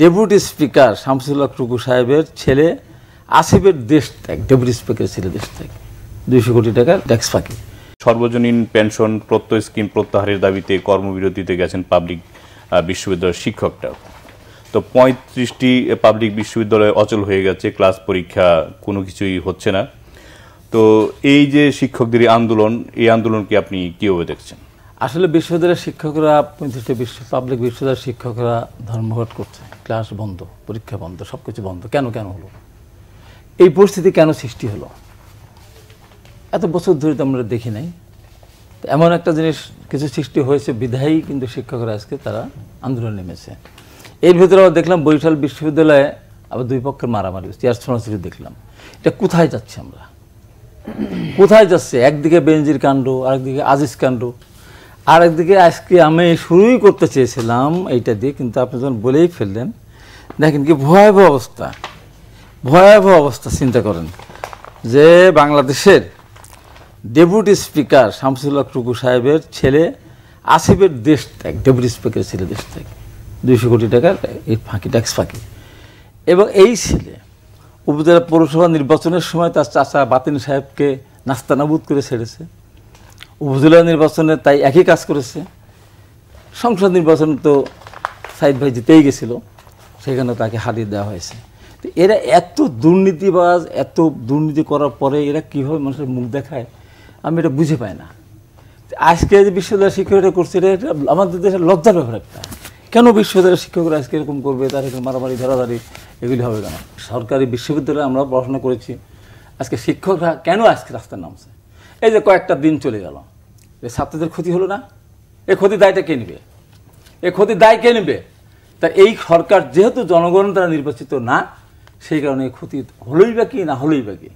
deputy speaker Shamsullah টুকু সাহেবের ছেলে আসিফের দেশ ত্যাগ ডেপুটি স্পিকারের ছেলে দেশ ত্যাগ দুইশো কোটি টাকার ট্যাক্স ফাঁকি সর্বজনীন পেনশন প্রত্যয় স্কিম প্রত্যাহারের দাবিতে কর্মবিরতিতে গেছেন পাবলিক বিশ্ববিদ্যালয়ের শিক্ষকটা তো পঁয়ত্রিশটি পাবলিক বিশ্ববিদ্যালয় অচল হয়ে গেছে ক্লাস পরীক্ষা কোনো কিছুই হচ্ছে না তো এই যে শিক্ষকদের আন্দোলন এই আন্দোলনকে আপনি কীভাবে দেখছেন আসলে বিশ্ববিদ্যালয়ের শিক্ষকরা পঁয়ত্রিশটা বিশ্ব পাবলিক বিশ্ববিদ্যালয়ের শিক্ষকরা ধর্মঘট করছে ক্লাস বন্ধ পরীক্ষা বন্ধ সব কিছু বন্ধ কেন কেন হলো এই পরিস্থিতি কেন সৃষ্টি হলো এত বছর ধরে তো আমরা দেখি নাই এমন একটা জিনিস কিছু সৃষ্টি হয়েছে বিধায়ী কিন্তু শিক্ষকরা আজকে তারা আন্দোলন নেমেছে এর ভিতরে আবার দেখলাম বরিশাল বিশ্ববিদ্যালয়ে আবার দুই পক্ষের মারামারি চেয়ার ছড়াছড়ি দেখলাম এটা কোথায় যাচ্ছে আমরা কোথায় যাচ্ছে একদিকে বেঞ্জির কাণ্ড আরেকদিকে আজিজ কাণ্ড আরেকদিকে আজকে আমি শুরুই করতে চেয়েছিলাম এইটা দিয়ে কিন্তু আপনি যখন বলেই ফেললেন দেখেন কি ভয়াবহ অবস্থা ভয়াবহ অবস্থা চিন্তা করেন যে বাংলাদেশের ডেপুটি স্পিকার শামসুল্লাহ টুকু সাহেবের ছেলে আসিফের দেশ ত্যাগ ডেপুটি স্পিকারের ছেলে দেশ ত্যাগ দুইশো কোটি টাকার এই ফাঁকি ট্যাক্স ফাঁকি এবং এই ছেলে উপজেলা পৌরসভা নির্বাচনের সময় তার চাচা বাতিন সাহেবকে নাস্তানাবুদ করে ছেড়েছে উপজেলা নির্বাচনে তাই একই কাজ করেছে সংসদ নির্বাচন তো সাইদ ভাই জিতেই গেছিল সেখানে তাকে হারিয়ে দেওয়া হয়েছে তো এরা এত দুর্নীতিবাজ এত দুর্নীতি করার পরে এরা কীভাবে মানুষের মুখ দেখায় আমি এটা বুঝে পাই না আজকে যে বিশ্ববিদ্যালয় শিক্ষকরা করছে এটা আমাদের দেশের লজ্জার ব্যাপার একটা কেন বিশ্ববিদ্যালয়ের শিক্ষকরা আজকে এরকম করবে তার এখানে মারামারি ধরাধারি এগুলি হবে কেন সরকারি বিশ্ববিদ্যালয়ে আমরা পড়াশোনা করেছি আজকে শিক্ষকরা কেন আজকে রাস্তায় নামছে এই যে কয়েকটা দিন চলে গেলাম ছাত্রদের ক্ষতি হলো না এ ক্ষতির দায়টা কে নেবে এ ক্ষতির দায় কে নেবে তা এই সরকার যেহেতু জনগণ দ্বারা নির্বাচিত না সেই কারণে ক্ষতি হলোই বা কি না হলোই বা কি